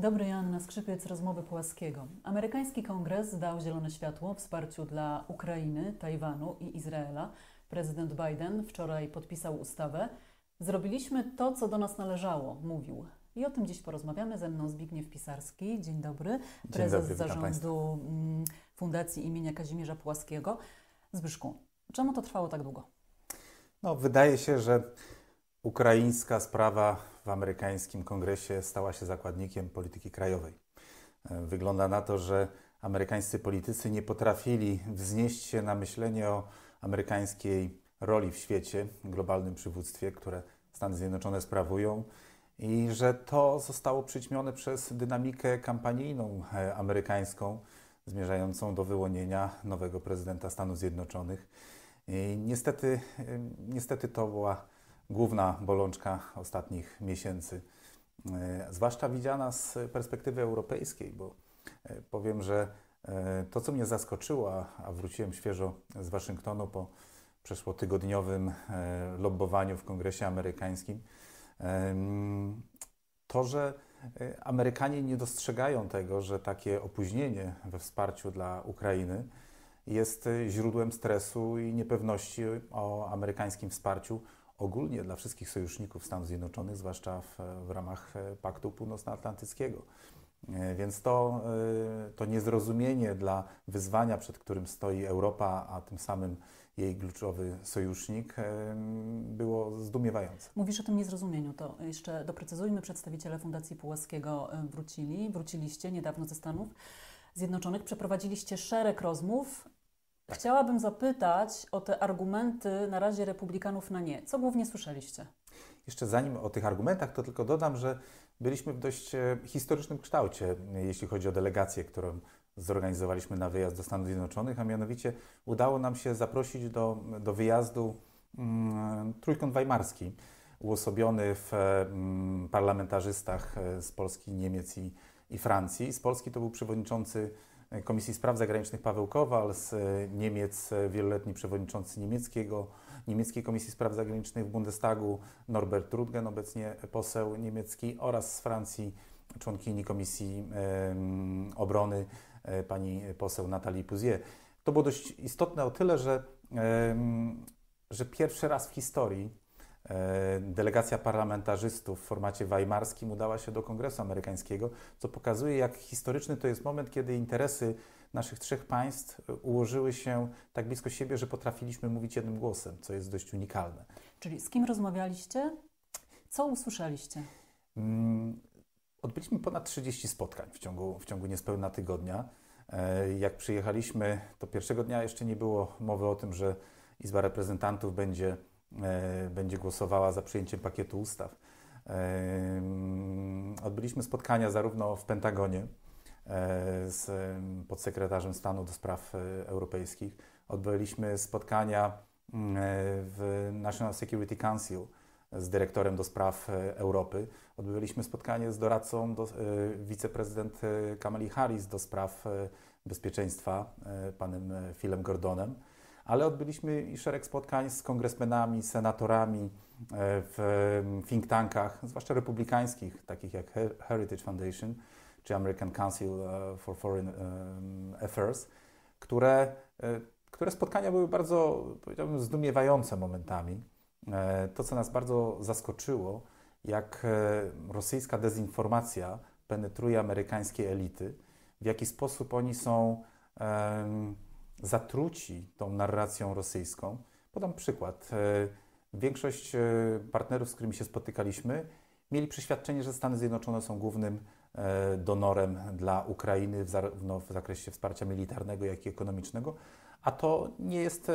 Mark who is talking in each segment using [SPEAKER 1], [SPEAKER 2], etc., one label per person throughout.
[SPEAKER 1] Dzień dobry, Joanna Skrzypiec, Rozmowy Płaskiego. Amerykański Kongres dał zielone światło wsparciu dla Ukrainy, Tajwanu i Izraela. Prezydent Biden wczoraj podpisał ustawę. Zrobiliśmy to, co do nas należało, mówił. I o tym dziś porozmawiamy. Ze mną Zbigniew Pisarski. Dzień dobry. Dzień prezes dobry, zarządu mm, Fundacji imienia Kazimierza Płaskiego. Zbyszku, czemu to trwało tak długo?
[SPEAKER 2] No, wydaje się, że ukraińska sprawa w amerykańskim kongresie stała się zakładnikiem polityki krajowej. E, wygląda na to, że amerykańscy politycy nie potrafili wznieść się na myślenie o amerykańskiej roli w świecie, globalnym przywództwie, które Stany Zjednoczone sprawują, i że to zostało przyćmione przez dynamikę kampanijną e, amerykańską, zmierzającą do wyłonienia nowego prezydenta Stanów Zjednoczonych. I niestety, e, niestety to była główna bolączka ostatnich miesięcy, e, zwłaszcza widziana z perspektywy europejskiej, bo e, powiem, że e, to, co mnie zaskoczyło, a wróciłem świeżo z Waszyngtonu po przeszłotygodniowym lobbowaniu w Kongresie Amerykańskim, to, że Amerykanie nie dostrzegają tego, że takie opóźnienie we wsparciu dla Ukrainy jest źródłem stresu i niepewności o amerykańskim wsparciu ogólnie dla wszystkich sojuszników Stanów Zjednoczonych, zwłaszcza w, w ramach e, Paktu Północnoatlantyckiego. E, więc to, e, to niezrozumienie dla wyzwania, przed którym stoi Europa, a tym samym jej kluczowy sojusznik, było zdumiewające.
[SPEAKER 1] Mówisz o tym niezrozumieniu, to jeszcze doprecyzujmy, przedstawiciele Fundacji Pułaskiego wrócili, wróciliście niedawno ze Stanów Zjednoczonych, przeprowadziliście szereg rozmów tak. Chciałabym zapytać o te argumenty na razie republikanów na nie. Co głównie słyszeliście?
[SPEAKER 2] Jeszcze zanim o tych argumentach, to tylko dodam, że byliśmy w dość e, historycznym kształcie, jeśli chodzi o delegację, którą zorganizowaliśmy na wyjazd do Stanów Zjednoczonych, a mianowicie udało nam się zaprosić do, do wyjazdu mm, Trójkąt Weimarski, uosobiony w e, mm, parlamentarzystach e, z Polski, Niemiec i, i Francji. Z Polski to był przewodniczący Komisji Spraw Zagranicznych Paweł Kowal, z e, Niemiec e, wieloletni przewodniczący niemieckiego, Niemieckiej Komisji Spraw Zagranicznych w Bundestagu Norbert Rudgen, obecnie poseł niemiecki oraz z Francji członkini Komisji e, Obrony e, pani poseł Natalie Pouzier. To było dość istotne o tyle, że, e, że pierwszy raz w historii E, delegacja parlamentarzystów w formacie weimarskim udała się do Kongresu Amerykańskiego, co pokazuje, jak historyczny to jest moment, kiedy interesy naszych trzech państw ułożyły się tak blisko siebie, że potrafiliśmy mówić jednym głosem, co jest dość unikalne.
[SPEAKER 1] Czyli z kim rozmawialiście? Co usłyszeliście?
[SPEAKER 2] Mm, odbyliśmy ponad 30 spotkań w ciągu, w ciągu niespełna tygodnia. E, jak przyjechaliśmy, to pierwszego dnia jeszcze nie było mowy o tym, że Izba Reprezentantów będzie E, będzie głosowała za przyjęciem pakietu ustaw. E, odbyliśmy spotkania zarówno w Pentagonie e, z podsekretarzem stanu do spraw europejskich, odbyliśmy spotkania w National Security Council z dyrektorem do spraw Europy. Odbyliśmy spotkanie z doradcą do, wiceprezydent Kamali Harris do spraw bezpieczeństwa, panem Philem Gordonem ale odbyliśmy i szereg spotkań z kongresmenami, senatorami e, w mm, think tankach, zwłaszcza republikańskich, takich jak Heritage Foundation czy American Council e, for Foreign e, mm, Affairs, które, które spotkania były bardzo, powiedziałbym, zdumiewające momentami. To, co nas bardzo zaskoczyło, jak rosyjska dezinformacja penetruje amerykańskie elity, w jaki sposób oni są zatruci tą narracją rosyjską. Podam przykład. E, większość e, partnerów, z którymi się spotykaliśmy, mieli przeświadczenie, że Stany Zjednoczone są głównym e, donorem dla Ukrainy zarówno w zakresie wsparcia militarnego, jak i ekonomicznego, a to nie jest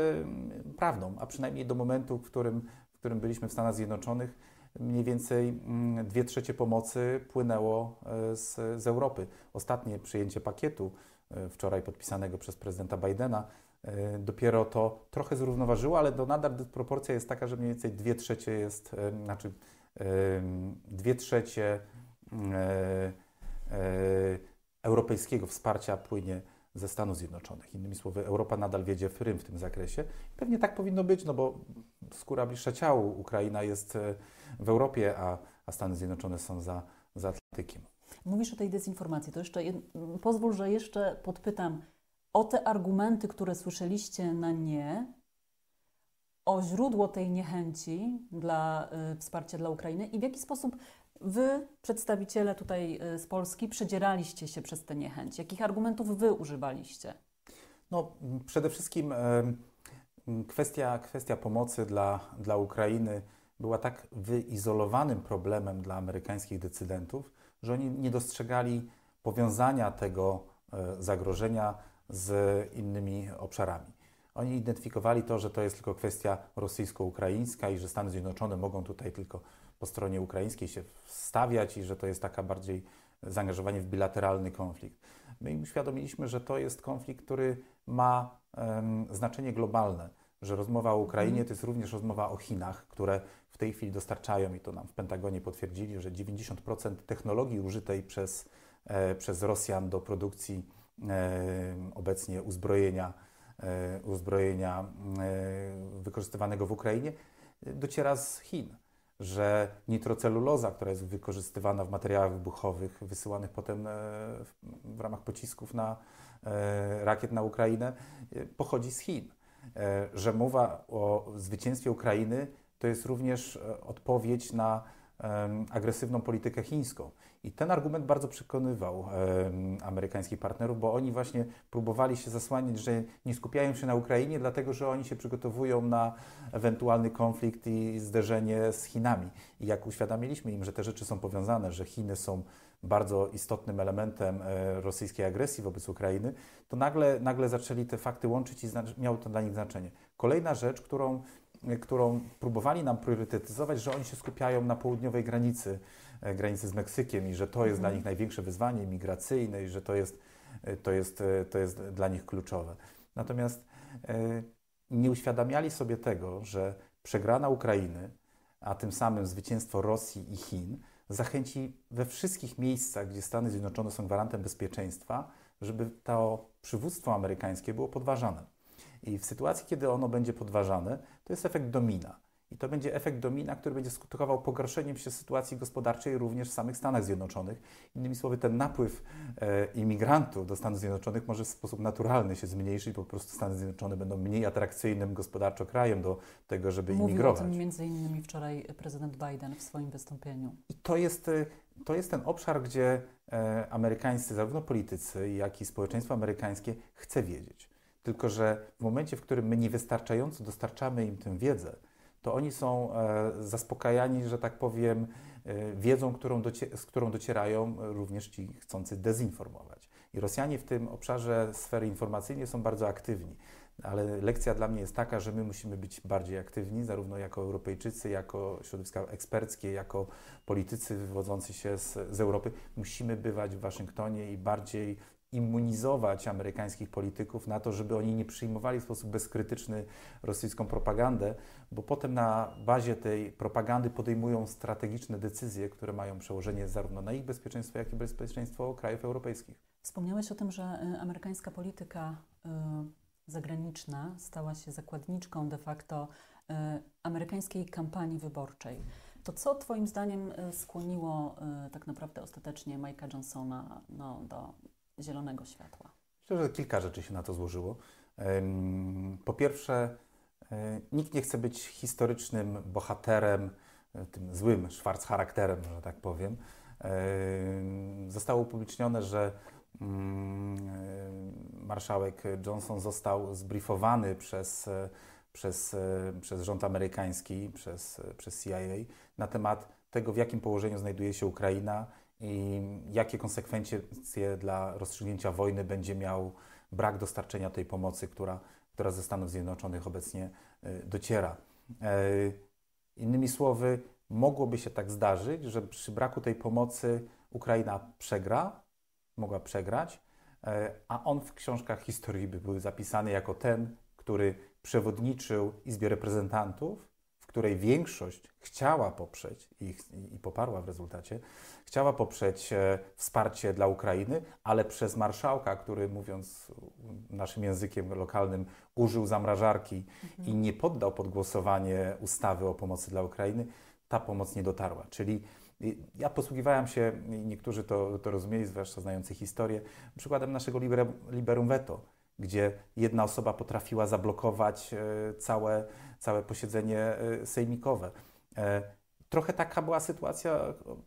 [SPEAKER 2] prawdą, a przynajmniej do momentu, w którym, w którym byliśmy w Stanach Zjednoczonych, mniej więcej mm, dwie trzecie pomocy płynęło z, z Europy. Ostatnie przyjęcie pakietu E, wczoraj podpisanego przez prezydenta Bidena, e, dopiero to trochę zrównoważyło, ale do nadal dysproporcja jest taka, że mniej więcej dwie trzecie jest, e, znaczy dwie trzecie europejskiego wsparcia płynie ze Stanów Zjednoczonych. Innymi słowy, Europa nadal wiedzie rym w tym zakresie. pewnie tak powinno być, no bo skóra bliższa ciału. Ukraina jest w Europie, a, a Stany Zjednoczone są za, za Atlantykiem.
[SPEAKER 1] Mówisz o tej dezinformacji, to jeszcze jed... pozwól, że jeszcze podpytam o te argumenty, które słyszeliście na nie, o źródło tej niechęci dla y, wsparcia dla Ukrainy i w jaki sposób wy, przedstawiciele tutaj y, z Polski, przedzieraliście się przez tę niechęć? Jakich argumentów wy używaliście?
[SPEAKER 2] No, mm, przede wszystkim y, kwestia, kwestia pomocy dla, dla Ukrainy była tak wyizolowanym problemem dla amerykańskich decydentów, że oni nie dostrzegali powiązania tego e, zagrożenia z innymi obszarami. Oni identyfikowali to, że to jest tylko kwestia rosyjsko-ukraińska i że Stany Zjednoczone mogą tutaj tylko po stronie ukraińskiej się wstawiać i że to jest taka bardziej zaangażowanie w bilateralny konflikt. My im uświadomiliśmy, że to jest konflikt, który ma um, znaczenie globalne że rozmowa o Ukrainie mhm. to jest również rozmowa o Chinach, które w tej chwili dostarczają, i to nam w Pentagonie potwierdzili, że 90% technologii użytej przez, e, przez Rosjan do produkcji e, obecnie uzbrojenia, e, uzbrojenia e, wykorzystywanego w Ukrainie e, dociera z Chin. Że nitroceluloza, która jest wykorzystywana w materiałach wybuchowych, wysyłanych potem e, w, w ramach pocisków na rakiet na Ukrainę, pochodzi z Chin E, że mowa o zwycięstwie Ukrainy to jest również e, odpowiedź na agresywną politykę chińską. I ten argument bardzo przekonywał amerykańskich partnerów, bo oni właśnie próbowali się zasłaniać, że nie skupiają się na Ukrainie, dlatego że oni się przygotowują na ewentualny konflikt i zderzenie z Chinami. I jak uświadomiliśmy im, że te rzeczy są powiązane, że Chiny są bardzo istotnym elementem e, rosyjskiej agresji wobec Ukrainy, to nagle, nagle zaczęli te fakty łączyć i miało to dla nich znaczenie. Kolejna rzecz, którą, e, którą próbowali nam priorytetyzować, że oni się skupiają na południowej granicy, e, granicy z Meksykiem i że to jest mhm. dla nich największe wyzwanie migracyjne i że to jest, to jest, to jest dla nich kluczowe. Natomiast nie uświadamiali sobie tego, że przegrana Ukrainy, a tym samym zwycięstwo Rosji i Chin – zachęci we wszystkich miejscach, gdzie Stany Zjednoczone są gwarantem bezpieczeństwa, żeby to przywództwo amerykańskie było podważane. I w sytuacji, kiedy ono będzie podważane, to jest efekt domina. I to będzie efekt domina, który będzie skutkował pogorszeniem się sytuacji gospodarczej również w samych Stanach Zjednoczonych. Innymi słowy, ten napływ e, imigrantów do Stanów Zjednoczonych może w sposób naturalny się zmniejszyć, po prostu Stany Zjednoczone będą mniej atrakcyjnym gospodarczo krajem do tego, żeby Mówił imigrować. Mówił o
[SPEAKER 1] tym między innymi wczoraj prezydent Biden w swoim wystąpieniu. I to
[SPEAKER 2] jest, e, to jest ten obszar, gdzie e, amerykańscy, zarówno politycy, jak i społeczeństwo amerykańskie chce wiedzieć. Tylko, że w momencie, w którym my niewystarczająco dostarczamy im tę wiedzę, to oni są e, zaspokajani, że tak powiem, e, wiedzą, którą z którą docierają również ci chcący dezinformować. I Rosjanie w tym obszarze sfery informacyjnej są bardzo aktywni. Ale lekcja dla mnie jest taka, że my musimy być bardziej aktywni, zarówno jako Europejczycy, jako środowiska eksperckie, jako politycy wywodzący się z, z Europy. Musimy bywać w Waszyngtonie i bardziej immunizować amerykańskich polityków na to, żeby oni nie przyjmowali w sposób bezkrytyczny rosyjską propagandę, bo potem na bazie tej propagandy podejmują strategiczne decyzje, które mają przełożenie zarówno na ich bezpieczeństwo, jak i bezpieczeństwo krajów europejskich.
[SPEAKER 1] Wspomniałeś o tym, że y, amerykańska polityka y, zagraniczna stała się zakładniczką de facto y, amerykańskiej kampanii wyborczej. To co Twoim zdaniem skłoniło tak naprawdę ostatecznie Mike'a Johnsona no, do zielonego światła?
[SPEAKER 2] Myślę, że kilka rzeczy się na to złożyło. Po pierwsze, e, nikt nie chce być historycznym bohaterem, e, tym złym Schwarz charakterem, że tak powiem. Zostało upublicznione, że mm, e, marszałek Johnson został zbriefowany przez, przez, przez rząd amerykański, przez, przez CIA na temat tego, w jakim położeniu znajduje się Ukraina i jakie konsekwencje dla rozstrzygnięcia wojny będzie miał brak dostarczenia tej pomocy, która, która ze Stanów Zjednoczonych obecnie y, dociera. E, innymi słowy, mogłoby się tak zdarzyć, że przy braku tej pomocy Ukraina przegra, mogła przegrać, e, a on w książkach historii by był zapisany jako ten, który przewodniczył Izbie Reprezentantów której większość chciała poprzeć i, i poparła w rezultacie, chciała poprzeć e, wsparcie dla Ukrainy, ale przez marszałka, który mówiąc naszym językiem lokalnym, użył zamrażarki mhm. i nie poddał pod głosowanie ustawy o pomocy dla Ukrainy, ta pomoc nie dotarła. Czyli y, ja posługiwałem się, niektórzy to, to rozumieli, zwłaszcza znający historię, przykładem naszego liberum, liberum veto gdzie jedna osoba potrafiła zablokować e, całe, całe posiedzenie e, sejmikowe. E, trochę taka była sytuacja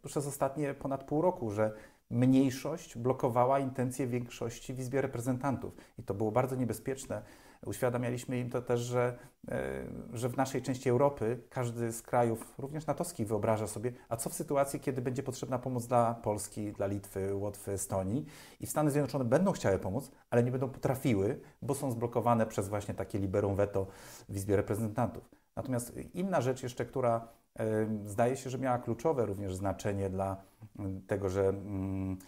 [SPEAKER 2] przez ostatnie ponad pół roku, że mniejszość blokowała intencje większości w Izbie Reprezentantów. I to było bardzo niebezpieczne Uświadamialiśmy im to też, że, e, że w naszej części Europy każdy z krajów, również natowskich, wyobraża sobie, a co w sytuacji, kiedy będzie potrzebna pomoc dla Polski, dla Litwy, Łotwy, Estonii i Stany Zjednoczone będą chciały pomóc, ale nie będą potrafiły, bo są zblokowane przez właśnie takie liberum veto w Izbie Reprezentantów. Natomiast inna rzecz jeszcze, która e, zdaje się, że miała kluczowe również znaczenie dla mm, tego, że mm,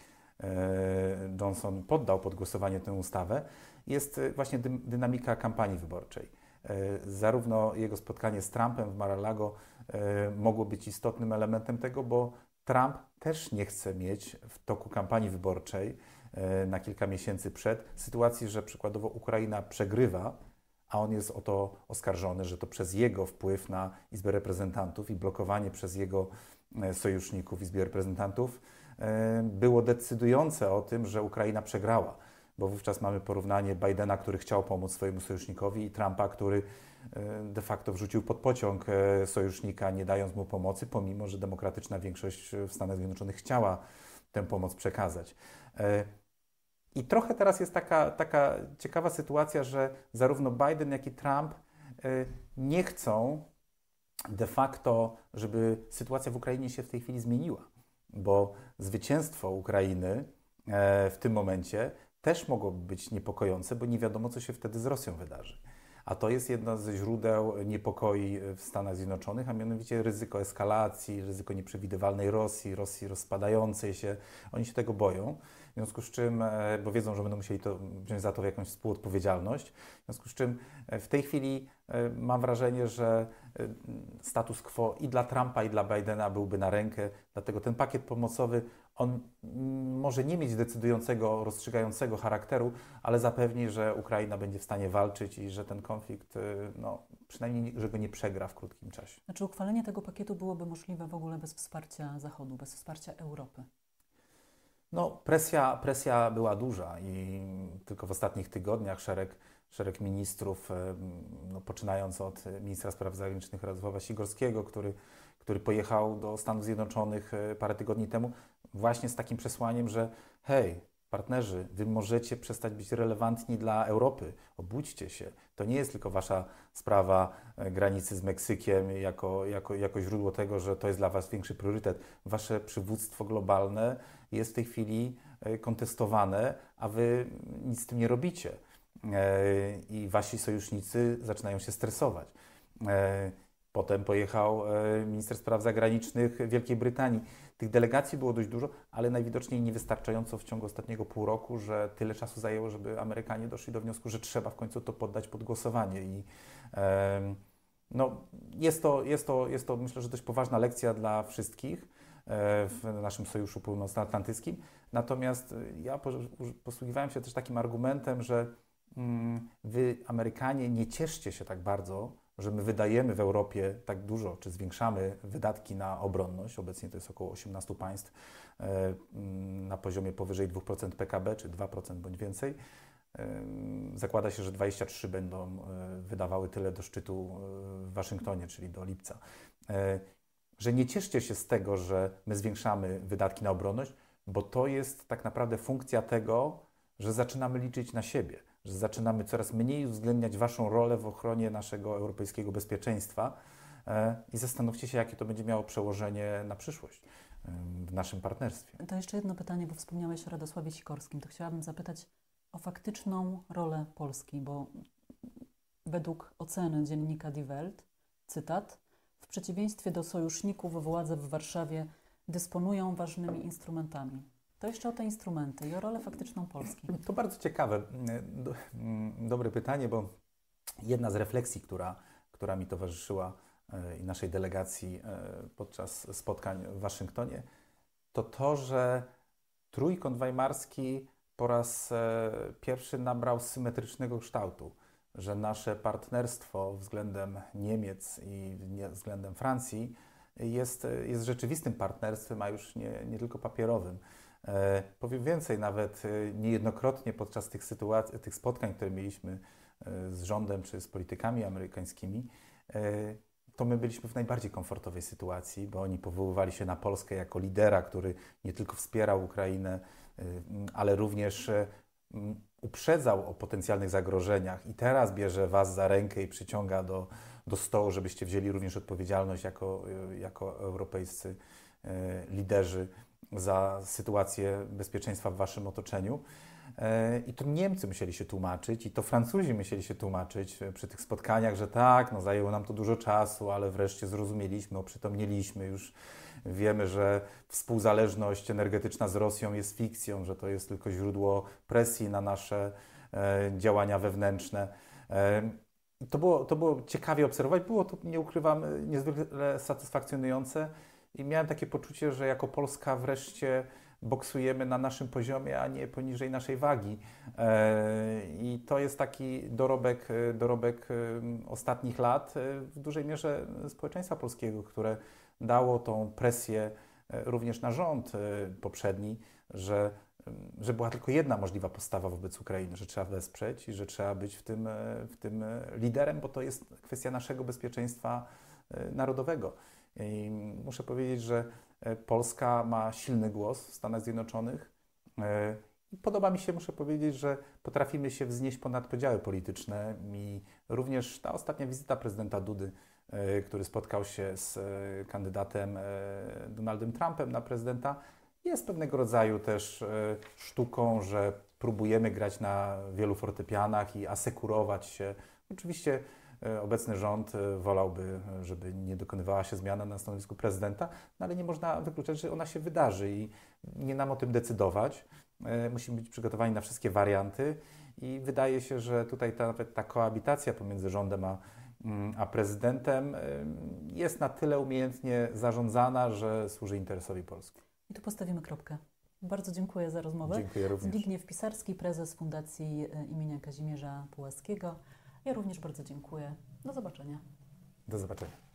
[SPEAKER 2] e, Johnson poddał pod głosowanie tę ustawę, jest y, właśnie dynamika kampanii wyborczej. Y, zarówno jego spotkanie z Trumpem w Mar-a-Lago y, mogło być istotnym elementem tego, bo Trump też nie chce mieć w toku kampanii wyborczej na kilka miesięcy przed sytuacji, że przykładowo Ukraina przegrywa, a on jest o to oskarżony, że to przez jego wpływ na Izbę Reprezentantów i blokowanie przez jego sojuszników Izby Reprezentantów było decydujące o tym, że Ukraina przegrała bo wówczas mamy porównanie Bidena, który chciał pomóc swojemu sojusznikowi, i Trumpa, który e, de facto wrzucił pod pociąg e, sojusznika, nie dając mu pomocy, pomimo że demokratyczna większość w Stanach Zjednoczonych chciała tę pomoc przekazać. E, I trochę teraz jest taka, taka ciekawa sytuacja, że zarówno Biden, jak i Trump nie chcą de facto, żeby sytuacja w Ukrainie się w tej chwili zmieniła, bo zwycięstwo Ukrainy w tym momencie też mogłoby być niepokojące, bo nie wiadomo, co się wtedy z Rosją wydarzy. A to jest jedno ze źródeł niepokoi w Stanach Zjednoczonych, a mianowicie ryzyko eskalacji, ryzyko nieprzewidywalnej Rosji, Rosji rozpadającej się. Oni się tego boją, w związku z czym, e, bo wiedzą, że będą musieli to, wziąć za to jakąś współodpowiedzialność. W związku z czym e, w tej chwili e, mam wrażenie, że status quo i dla Trumpa, i dla Bidena byłby na rękę, dlatego ten pakiet pomocowy on mm, może nie mieć decydującego, rozstrzygającego charakteru, ale zapewni, że Ukraina będzie w stanie walczyć i że ten konflikt, y, no, przynajmniej, że go nie przegra w krótkim czasie. Czy
[SPEAKER 1] znaczy, uchwalenie tego pakietu byłoby możliwe w ogóle bez wsparcia Zachodu, bez wsparcia Europy?
[SPEAKER 2] No, presja, presja była duża i tylko w ostatnich tygodniach szereg, szereg ministrów, no, poczynając od ministra spraw zagranicznych Radosława Sigorskiego, który który pojechał do Stanów Zjednoczonych e, parę tygodni temu, Właśnie z takim przesłaniem, że hej, partnerzy, wy możecie przestać być relevantni dla Europy. Obudźcie się. To nie jest tylko wasza sprawa e, granicy z Meksykiem jako, jako, jako źródło tego, że to jest dla was większy priorytet. Wasze przywództwo globalne jest w tej chwili e, kontestowane, a wy nic z tym nie robicie. E, I wasi sojusznicy zaczynają się stresować. Potem pojechał e, minister spraw zagranicznych Wielkiej Brytanii. Tych delegacji było dość dużo, ale najwidoczniej niewystarczająco w ciągu ostatniego pół roku, że tyle czasu zajęło, żeby Amerykanie doszli do wniosku, że trzeba w końcu to poddać pod głosowanie. I no, jest, to, jest, to, jest to, myślę, że dość poważna lekcja dla wszystkich e, w naszym Sojuszu Północnoatlantyckim. Natomiast e, ja posługiwałem się też takim argumentem, że mm, wy, Amerykanie, nie cieszcie się tak bardzo że my wydajemy w Europie tak dużo, czy zwiększamy wydatki na obronność. Obecnie to jest około 18 państw e, mm, na poziomie powyżej 2% PKB, czy 2% bądź więcej. Zakłada się, że 23 będą e, wydawały tyle do szczytu e, w Waszyngtonie, czyli do lipca. Że nie cieszcie się z tego, że my zwiększamy wydatki na obronność, bo to jest tak naprawdę funkcja tego, że zaczynamy liczyć na siebie że zaczynamy coraz mniej uwzględniać Waszą rolę w ochronie naszego europejskiego bezpieczeństwa e, i zastanówcie się, jakie to będzie miało przełożenie na przyszłość w naszym partnerstwie.
[SPEAKER 1] To jeszcze jedno pytanie, bo wspomniałeś o Radosławie Sikorskim. To chciałabym zapytać o faktyczną rolę Polski, bo według oceny dziennika Die Welt, cytat, w przeciwieństwie do sojuszników władze w Warszawie dysponują ważnymi instrumentami. To jeszcze o te instrumenty i o rolę faktyczną Polski.
[SPEAKER 2] To bardzo ciekawe, mm, mm, dobre pytanie, bo jedna z refleksji, która, która mi towarzyszyła e, i naszej delegacji e, podczas spotkań w Waszyngtonie, to to, że trójkąt weimarski po raz e, pierwszy nabrał symetrycznego kształtu, że nasze partnerstwo względem Niemiec i względem Francji jest, jest rzeczywistym partnerstwem, a już nie, nie tylko papierowym. E, powiem więcej, nawet e, niejednokrotnie podczas tych, sytuacji, tych spotkań, które mieliśmy e, z rządem czy z politykami amerykańskimi, to my byliśmy w najbardziej komfortowej sytuacji, bo oni powoływali się na Polskę jako lidera, który nie tylko wspierał Ukrainę, ale również uprzedzał o potencjalnych zagrożeniach i teraz bierze Was za rękę i przyciąga do, do stołu, żebyście wzięli również odpowiedzialność jako, jako europejscy liderzy za sytuację bezpieczeństwa w waszym otoczeniu. E, I to Niemcy musieli się tłumaczyć, i to Francuzi musieli się tłumaczyć e, przy tych spotkaniach, że tak, no zajęło nam to dużo czasu, ale wreszcie zrozumieliśmy, oprzytomnieliśmy już. Wiemy, że współzależność energetyczna z Rosją jest fikcją, że to jest tylko źródło presji na nasze e, działania wewnętrzne. To było, to było ciekawie obserwować, było to, nie ukrywam, niezwykle satysfakcjonujące i miałem takie poczucie, że jako Polska wreszcie boksujemy na naszym poziomie, a nie poniżej naszej wagi. E, I to jest taki dorobek, e, dorobek e, ostatnich lat w dużej mierze społeczeństwa polskiego, które dało tą presję również na rząd poprzedni, że, że była tylko jedna możliwa postawa wobec Ukrainy, że trzeba wesprzeć i że trzeba być w tym, w tym liderem, bo to jest kwestia naszego bezpieczeństwa narodowego. I muszę powiedzieć, że e, Polska ma silny głos w Stanach Zjednoczonych. E, podoba mi się, muszę powiedzieć, że potrafimy się wznieść ponad podziały polityczne i również ta ostatnia wizyta prezydenta Dudy, e, który spotkał się z kandydatem Donaldem Trumpem na prezydenta, jest pewnego rodzaju też sztuką, że próbujemy grać na wielu fortepianach i asekurować się. Oczywiście E, obecny rząd e, wolałby, e, żeby nie dokonywała się zmiana na stanowisku prezydenta, no ale nie można wykluczać, że ona się wydarzy i nie nam o tym decydować. Musimy być przygotowani na wszystkie warianty i wydaje się, że tutaj ta, nawet ta koabitacja pomiędzy rządem a, mm, a prezydentem jest na tyle umiejętnie zarządzana, że służy interesowi Polski.
[SPEAKER 1] I tu postawimy kropkę. Bardzo dziękuję za rozmowę. Dziękuję również. Zbigniew Pisarski, prezes Fundacji imienia Kazimierza Pułaskiego. Ja również bardzo dziękuję. Do zobaczenia.
[SPEAKER 2] Do zobaczenia.